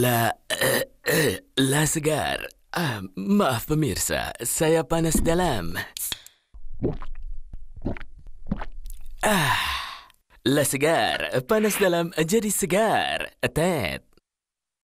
La la segar. Ah, maaf pemirsa, saya panas dalam. Ah, la segar, panas dalam jadi segar. Tet.